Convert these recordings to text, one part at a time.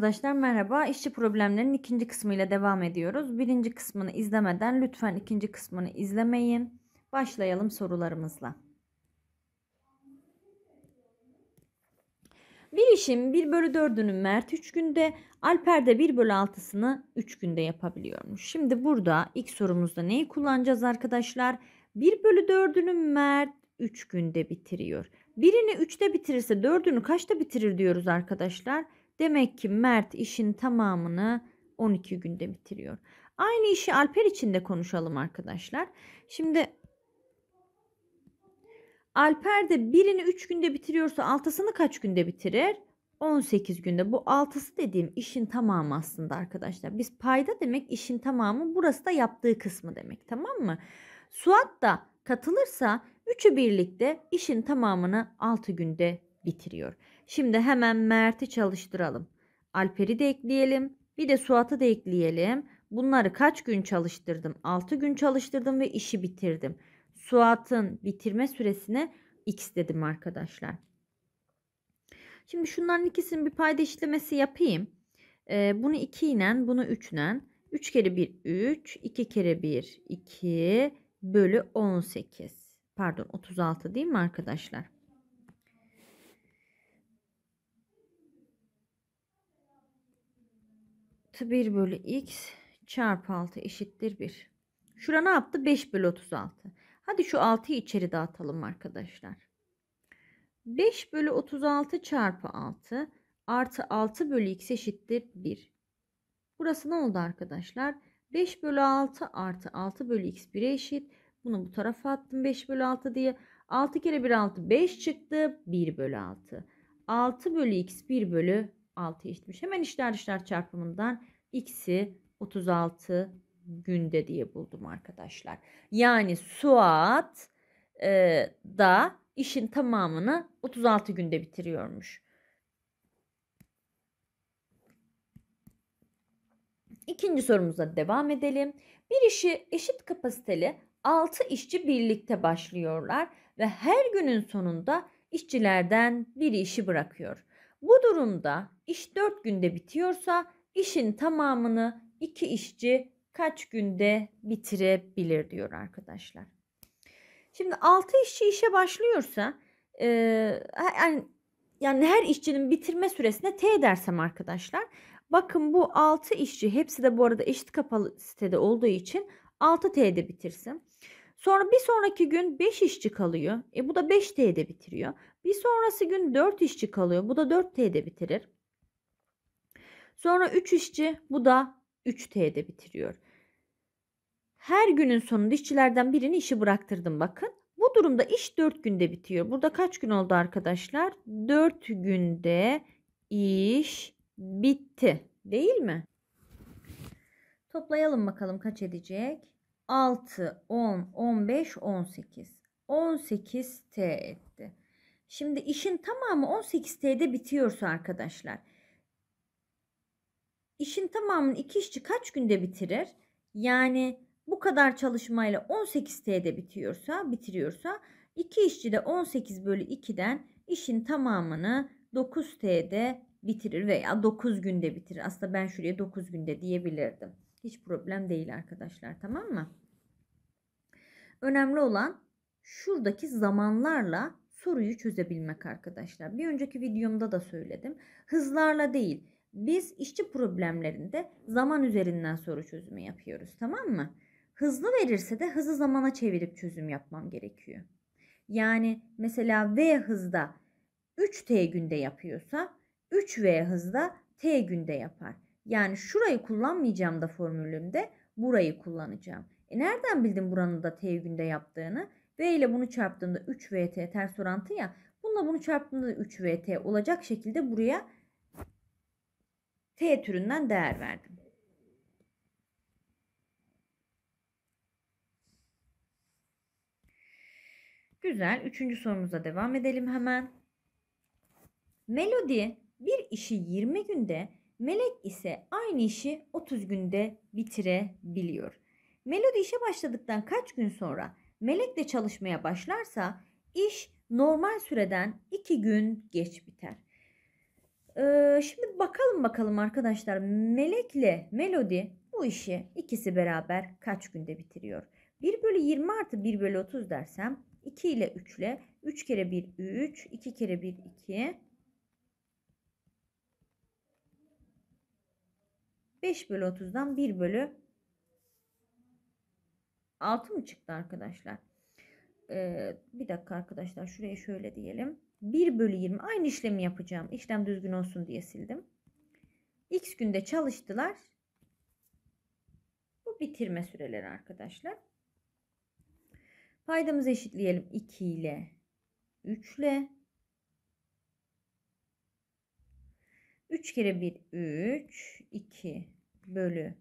arkadaşlar merhaba. İşçi problemlerinin ikinci kısmıyla devam ediyoruz. Birinci kısmını izlemeden lütfen ikinci kısmını izlemeyin. Başlayalım sorularımızla. Bir işin 1 bölü 4'ünü Mert 3 günde, Alper de 1 bölü 6'sını 3 günde yapabiliyormuş. Şimdi burada ilk sorumuzda neyi kullanacağız arkadaşlar? 1 bölü 4'ünü Mert 3 günde bitiriyor. Birini 3'te bitirirse 4'ünü kaçta bitirir diyoruz arkadaşlar? Arkadaşlar. Demek ki Mert işin tamamını 12 günde bitiriyor. Aynı işi Alper için de konuşalım arkadaşlar. Şimdi Alper de birini 3 günde bitiriyorsa altısını kaç günde bitirir? 18 günde. Bu altısı dediğim işin tamamı aslında arkadaşlar. Biz payda demek işin tamamı. Burası da yaptığı kısmı demek tamam mı? Suat da katılırsa üçü birlikte işin tamamını 6 günde bitiriyor. Şimdi hemen Mert'i çalıştıralım. Alper'i de ekleyelim. Bir de Suat'ı da ekleyelim. Bunları kaç gün çalıştırdım? 6 gün çalıştırdım ve işi bitirdim. Suat'ın bitirme süresine x dedim arkadaşlar. Şimdi şunların ikisinin bir payda işlemesi yapayım. Ee, bunu 2 ile bunu 3 ile 3 kere 1 3 2 kere 1 2 bölü 18 pardon 36 değil mi arkadaşlar? artı 1 bölü x çarpı 6 eşittir 1. Şura ne yaptı? 5 bölü 36. Hadi şu 6'yı içeri dağıtalım arkadaşlar. 5 bölü 36 çarpı 6 artı 6 bölü x eşittir 1. Burası ne oldu arkadaşlar? 5 bölü 6 artı 6 bölü x 1'e eşit. Bunu bu tarafa attım 5 bölü 6 diye. 6 kere 1 6 5 çıktı. 1 bölü 6. 6 bölü x 1 bölü 6 eşitmiş. Hemen işler işler çarpımından x'i 36 günde diye buldum arkadaşlar. Yani Suat e, da işin tamamını 36 günde bitiriyormuş. İkinci sorumuza devam edelim. Bir işi eşit kapasiteli 6 işçi birlikte başlıyorlar ve her günün sonunda işçilerden biri işi bırakıyor. Bu durumda iş 4 günde bitiyorsa işin tamamını 2 işçi kaç günde bitirebilir diyor arkadaşlar. Şimdi 6 işçi işe başlıyorsa e, yani, yani her işçinin bitirme süresine T dersem arkadaşlar. Bakın bu 6 işçi hepsi de bu arada eşit kapalı sitede olduğu için 6 T'de bitirsin. Sonra bir sonraki gün 5 işçi kalıyor. E bu da 5 T'de bitiriyor. Bir sonrası gün 4 işçi kalıyor. Bu da 4T'de bitirir. Sonra 3 işçi bu da 3T'de bitiriyor. Her günün sonunda işçilerden birini işi bıraktırdım bakın. Bu durumda iş 4 günde bitiyor. Burada kaç gün oldu arkadaşlar? 4 günde iş bitti değil mi? Toplayalım bakalım kaç edecek? 6, 10, 15, 18. 18 T etti. Şimdi işin tamamı 18T'de bitiyorsa arkadaşlar. İşin tamamını iki işçi kaç günde bitirir? Yani bu kadar çalışmayla 18T'de bitiyorsa, bitiriyorsa iki işçi de 18 bölü 2'den işin tamamını 9T'de bitirir veya 9 günde bitirir. Aslında ben şuraya 9 günde diyebilirdim. Hiç problem değil arkadaşlar tamam mı? Önemli olan şuradaki zamanlarla soruyu çözebilmek arkadaşlar. Bir önceki videomda da söyledim. Hızlarla değil. Biz işçi problemlerinde zaman üzerinden soru çözümü yapıyoruz tamam mı? Hızlı verirse de hızı zamana çevirip çözüm yapmam gerekiyor. Yani mesela V hızda 3T günde yapıyorsa 3V hızda T günde yapar. Yani şurayı kullanmayacağım da formülümde burayı kullanacağım. E nereden bildim buranın da T günde yaptığını? V ile bunu çarptığımda 3VT ters orantı ya. Bununla bunu çarptığımda 3VT olacak şekilde buraya T türünden değer verdim. Güzel. Üçüncü sorumuza devam edelim hemen. Melodi bir işi 20 günde, Melek ise aynı işi 30 günde bitirebiliyor. Melodi işe başladıktan kaç gün sonra melek de çalışmaya başlarsa iş normal süreden 2 gün geç biter. Ee, şimdi bakalım bakalım arkadaşlar melekle melodi bu işi ikisi beraber kaç günde bitiriyor? 1 bölü 20 artı 1 bölü 30 dersem 2 ile 3 ile 3 kere 1 3 2 kere 1 2 5 bölü 30'dan 1 bölü 6 mı çıktı arkadaşlar? Ee, bir dakika arkadaşlar şuraya şöyle diyelim. 1 bölü 20 aynı işlemi yapacağım. İşlem düzgün olsun diye sildim. X günde çalıştılar. Bu bitirme süreleri arkadaşlar. Paydamızı eşitleyelim 2 ile 3 ile. 3 kere 1 3 2 bölü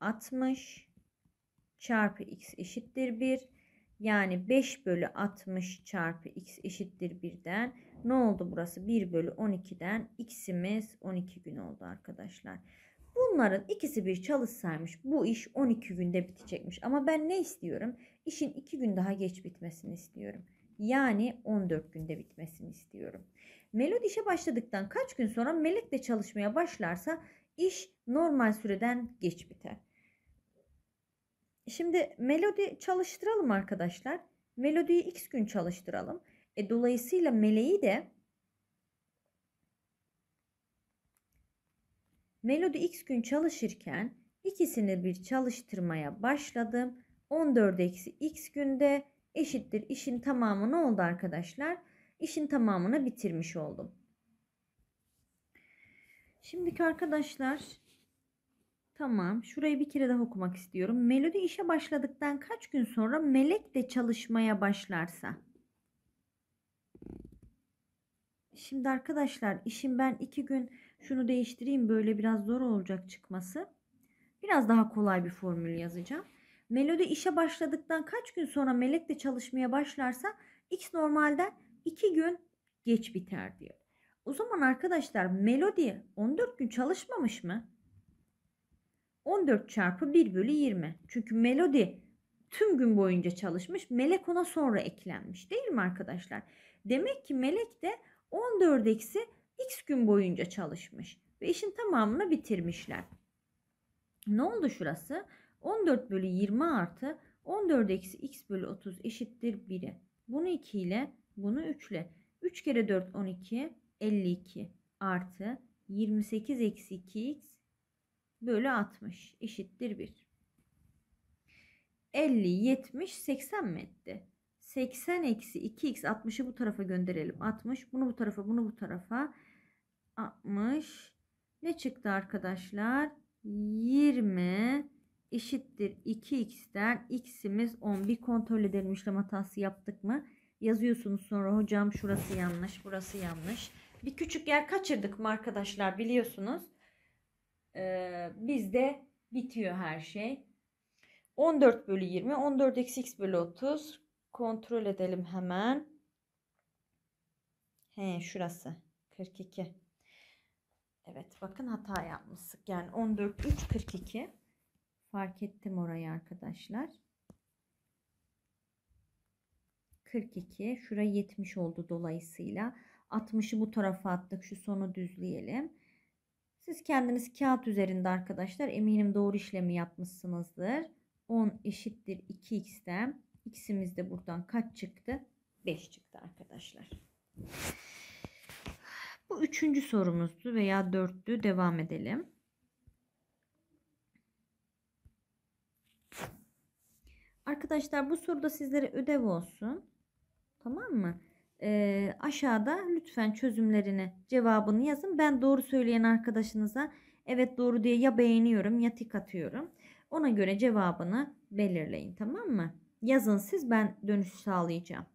60 çarpı x eşittir 1. Yani 5 bölü 60 çarpı x eşittir 1'den ne oldu burası? 1 bölü 12'den x'imiz 12 gün oldu arkadaşlar. Bunların ikisi bir çalışsaymış bu iş 12 günde bitecekmiş. Ama ben ne istiyorum? İşin 2 gün daha geç bitmesini istiyorum. Yani 14 günde bitmesini istiyorum. Melod işe başladıktan kaç gün sonra Melek de çalışmaya başlarsa iş normal süreden geç biter. Şimdi melodi çalıştıralım arkadaşlar. Melodiyi x gün çalıştıralım. E, dolayısıyla meleği de melodi x gün çalışırken ikisini bir çalıştırmaya başladım. 14 eksi x günde eşittir işin tamamı ne oldu arkadaşlar? İşin tamamını bitirmiş oldum. Şimdiki arkadaşlar Tamam. Şurayı bir kere daha okumak istiyorum. Melodi işe başladıktan kaç gün sonra melek de çalışmaya başlarsa? Şimdi arkadaşlar işim ben iki gün şunu değiştireyim böyle biraz zor olacak çıkması. Biraz daha kolay bir formül yazacağım. Melodi işe başladıktan kaç gün sonra melek de çalışmaya başlarsa x normalde iki gün geç biter diyor. O zaman arkadaşlar melodi 14 gün çalışmamış mı? 14 çarpı 1 bölü 20. Çünkü Melodi tüm gün boyunca çalışmış. Melek ona sonra eklenmiş değil mi arkadaşlar? Demek ki Melek de 14 eksi x gün boyunca çalışmış. Ve işin tamamını bitirmişler. Ne oldu şurası? 14 bölü 20 artı 14 eksi x bölü 30 eşittir 1'e. Bunu 2 ile bunu 3 ile. 3 kere 4 12 52 artı 28 eksi 2x bölü 60 eşittir 1. 50, 70, 80 mi etti? 80 eksi 2x 60'ı bu tarafa gönderelim. 60 bunu bu tarafa bunu bu tarafa 60 ne çıktı arkadaşlar? 20 eşittir 2x'ten x'imiz 10. Bir kontrol edelim işlem hatası yaptık mı? Yazıyorsunuz sonra hocam şurası yanlış burası yanlış. Bir küçük yer kaçırdık mı arkadaşlar biliyorsunuz. Ee, bizde bitiyor her şey. 14 bölü 20, 14 eksi x bölü 30. Kontrol edelim hemen. He şurası 42. Evet bakın hata yapmıştık. Yani 14, 3, 42. Fark ettim orayı arkadaşlar. 42. Şura 70 oldu dolayısıyla. 60'ı bu tarafa attık. Şu sonu düzleyelim. Siz kendiniz kağıt üzerinde arkadaşlar eminim doğru işlemi yapmışsınızdır. 10 eşittir 2x'ten x'imiz de buradan kaç çıktı? 5 çıktı arkadaşlar. Bu üçüncü sorumuzdu veya dörttü. Devam edelim. Arkadaşlar bu soruda sizlere ödev olsun. Tamam mı? E, aşağıda lütfen çözümlerini cevabını yazın. Ben doğru söyleyen arkadaşınıza evet doğru diye ya beğeniyorum ya tik atıyorum. Ona göre cevabını belirleyin tamam mı? Yazın siz ben dönüş sağlayacağım.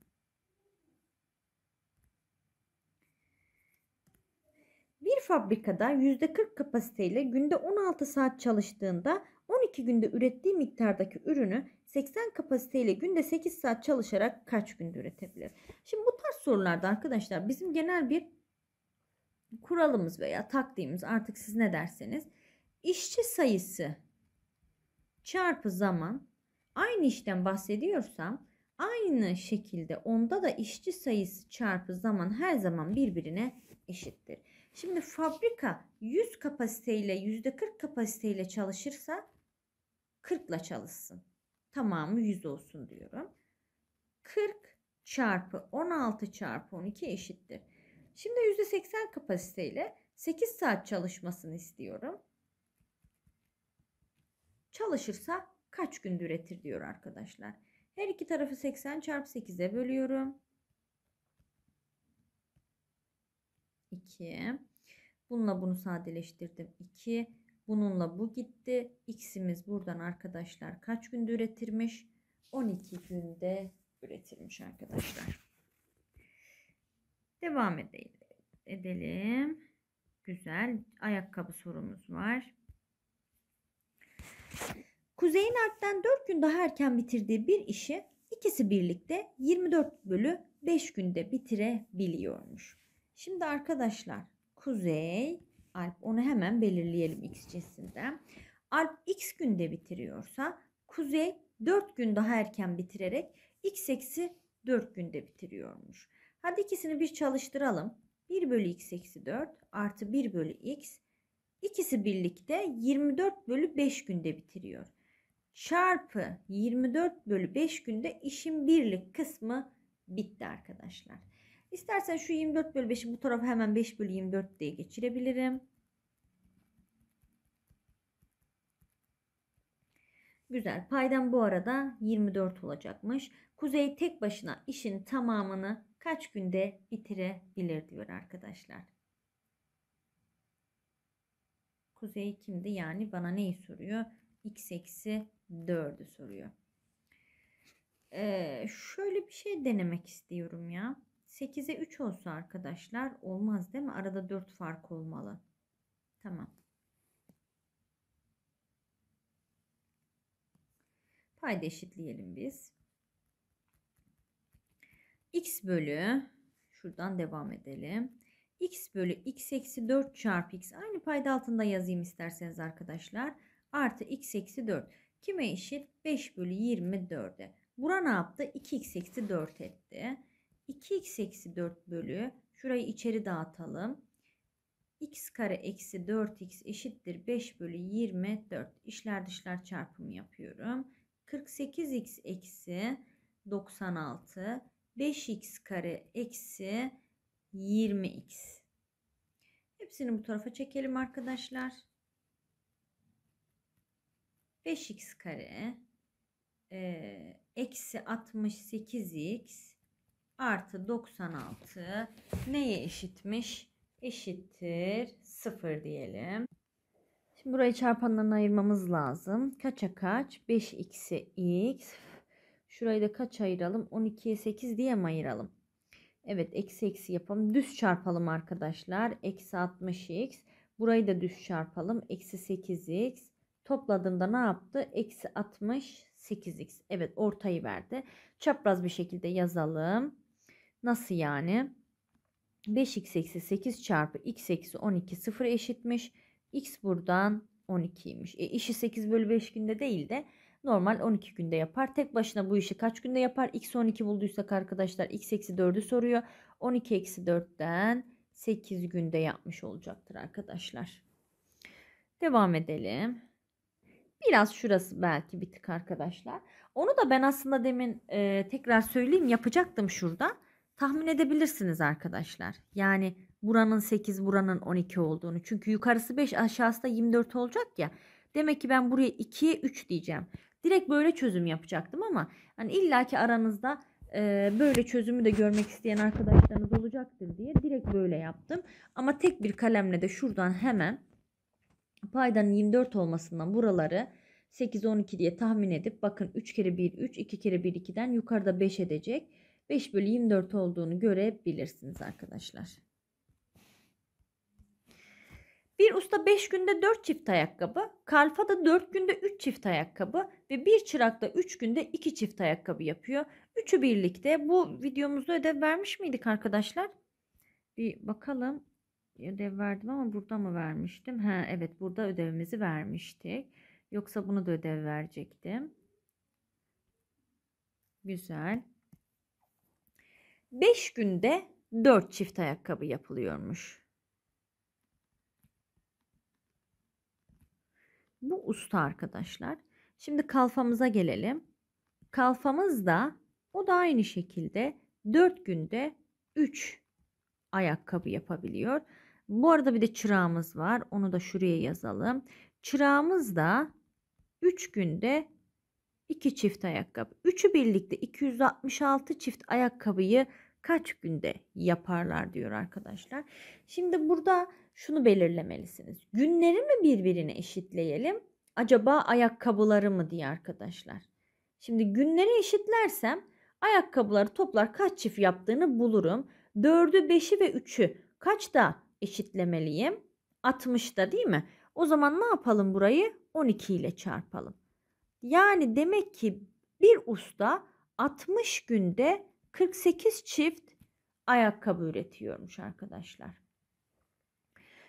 Bir fabrikada %40 kapasiteyle günde 16 saat çalıştığında 12 günde ürettiği miktardaki ürünü 80 kapasiteyle günde 8 saat çalışarak kaç günde üretebilir? Şimdi bu tarz sorularda arkadaşlar bizim genel bir kuralımız veya taktiğimiz artık siz ne derseniz işçi sayısı çarpı zaman aynı işten bahsediyorsam aynı şekilde onda da işçi sayısı çarpı zaman her zaman birbirine eşittir. Şimdi fabrika 100 kapasiteyle %40 kapasiteyle çalışırsa 40 ile çalışsın. Tamamı 100 olsun diyorum. 40 çarpı 16 çarpı 12 eşittir. Şimdi %80 kapasiteyle 8 saat çalışmasını istiyorum. Çalışırsa kaç günde üretir diyor arkadaşlar. Her iki tarafı 80 çarpı 8'e bölüyorum. 2. Bununla bunu sadeleştirdim. 2. Bununla bu gitti. X'imiz buradan arkadaşlar kaç günde üretirmiş? 12 günde üretilmiş arkadaşlar. Devam edelim. Güzel. Ayakkabı sorumuz var. Kuzeyin Alp'ten 4 gün daha erken bitirdiği bir işi ikisi birlikte 24 bölü 5 günde bitirebiliyormuş. Şimdi arkadaşlar Kuzey Alp. Onu hemen belirleyelim X cinsinden. Alp X günde bitiriyorsa Kuzey 4 gün daha erken bitirerek X eksi 4 günde bitiriyormuş. Hadi ikisini bir çalıştıralım. 1 bölü X eksi 4 artı 1 bölü X ikisi birlikte 24 bölü 5 günde bitiriyor. Çarpı 24 bölü 5 günde işin birlik kısmı bitti arkadaşlar. İstersen şu 24 bölü 5'i bu tarafa hemen 5 bölü 24 diye geçirebilirim. Güzel. Paydam bu arada 24 olacakmış. Kuzey tek başına işin tamamını kaç günde bitirebilir diyor arkadaşlar. Kuzey kimdi? Yani bana neyi soruyor? X eksi 4'ü soruyor. Ee, şöyle bir şey denemek istiyorum ya. 8'e 3 olsa arkadaşlar olmaz değil mi? Arada 4 fark olmalı. Tamam. Payda eşitleyelim biz. x bölü şuradan devam edelim. x bölü x eksi 4 çarpı x aynı payda altında yazayım isterseniz arkadaşlar. Artı x eksi 4. Kime eşit? 5 bölü 24'e. Bura ne yaptı? 2x eksi 4 etti. 2x eksi 4 bölü şurayı içeri dağıtalım. x kare eksi 4x eşittir 5 bölü 24 İşler dışlar çarpımı yapıyorum. 48x eksi 96 5x kare eksi 20x. Hepsini bu tarafa çekelim arkadaşlar. 5x kare e, eksi 68x artı 96 neye eşitmiş? Eşittir 0 diyelim. Şimdi burayı çarpanlarına ayırmamız lazım. Kaça kaç? 5x'e x. Şurayı da kaç ayıralım? 12'ye 8 diye mi ayıralım? Evet eksi eksi yapalım. Düz çarpalım arkadaşlar. Eksi 60x. Burayı da düz çarpalım. Eksi 8x. Topladığımda ne yaptı? Eksi 68x. Evet ortayı verdi. Çapraz bir şekilde yazalım. Nasıl yani? 5x eksi 8 çarpı x eksi 12 sıfır eşitmiş. x buradan 12'ymiş. E, işi 8 bölü 5 günde değil de normal 12 günde yapar. Tek başına bu işi kaç günde yapar? x 12 bulduysak arkadaşlar x eksi 4'ü soruyor. 12 eksi 4'ten 8 günde yapmış olacaktır arkadaşlar. Devam edelim. Biraz şurası belki bir tık arkadaşlar. Onu da ben aslında demin e, tekrar söyleyeyim yapacaktım şurada tahmin edebilirsiniz arkadaşlar. Yani buranın 8 buranın 12 olduğunu. Çünkü yukarısı 5 aşağısı da 24 olacak ya. Demek ki ben buraya 2'ye 3 diyeceğim. Direkt böyle çözüm yapacaktım ama hani illaki aranızda e, böyle çözümü de görmek isteyen arkadaşlarınız olacaktır diye direkt böyle yaptım. Ama tek bir kalemle de şuradan hemen paydanın 24 olmasından buraları 8 12 diye tahmin edip bakın 3 kere 1 3 2 kere 1 2'den yukarıda 5 edecek. 5 bölü 24 olduğunu görebilirsiniz arkadaşlar. Bir usta 5 günde 4 çift ayakkabı, kalfa da 4 günde 3 çift ayakkabı ve bir çırak da 3 günde 2 çift ayakkabı yapıyor. Üçü birlikte bu videomuzda ödev vermiş miydik arkadaşlar? Bir bakalım ödev verdim ama burada mı vermiştim? Ha, evet burada ödevimizi vermiştik. Yoksa bunu da ödev verecektim. Güzel. 5 günde 4 çift ayakkabı yapılıyormuş. Bu usta arkadaşlar. Şimdi kalfamıza gelelim. Kalfamız da o da aynı şekilde 4 günde 3 ayakkabı yapabiliyor. Bu arada bir de çırağımız var. Onu da şuraya yazalım. Çırağımız da 3 günde 2 çift ayakkabı. Üçü birlikte 266 çift ayakkabıyı kaç günde yaparlar diyor arkadaşlar. Şimdi burada şunu belirlemelisiniz. Günleri mi birbirine eşitleyelim? Acaba ayakkabıları mı diye arkadaşlar. Şimdi günleri eşitlersem ayakkabıları toplar kaç çift yaptığını bulurum. 4'ü 5'i ve 3'ü kaçta eşitlemeliyim? 60'da değil mi? O zaman ne yapalım burayı? 12 ile çarpalım. Yani demek ki bir usta 60 günde 48 çift ayakkabı üretiyormuş arkadaşlar.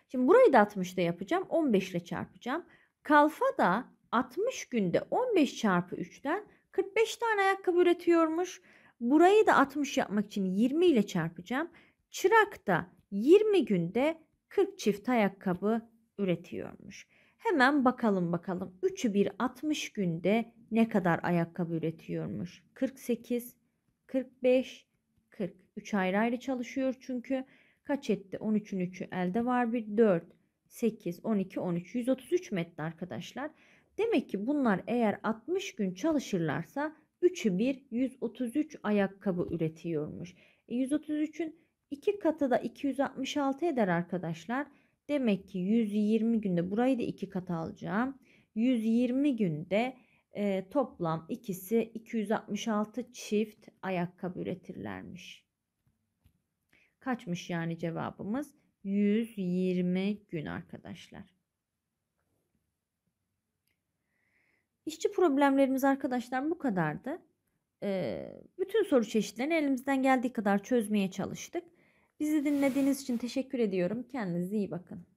Şimdi burayı da 60'da yapacağım. 15 ile çarpacağım. Kalfa da 60 günde 15 çarpı 3'ten 45 tane ayakkabı üretiyormuş. Burayı da 60 yapmak için 20 ile çarpacağım. Çırak da 20 günde 40 çift ayakkabı üretiyormuş. Hemen bakalım bakalım. 3'ü 1 60 günde ne kadar ayakkabı üretiyormuş? 48 45, 40. 3 ayrı ayrı çalışıyor çünkü. Kaç etti? 13'ün 3'ü elde var. Bir 4, 8, 12, 13. 133 metre arkadaşlar. Demek ki bunlar eğer 60 gün çalışırlarsa 3'ü 1 133 ayakkabı üretiyormuş. E 133'ün 2 katı da 266 eder arkadaşlar. Demek ki 120 günde burayı da 2 katı alacağım. 120 günde e, toplam ikisi 266 çift ayakkabı üretirlermiş. Kaçmış yani cevabımız? 120 gün arkadaşlar. İşçi problemlerimiz arkadaşlar bu kadardı. Ee, bütün soru çeşitlerini elimizden geldiği kadar çözmeye çalıştık. Bizi dinlediğiniz için teşekkür ediyorum. Kendinize iyi bakın.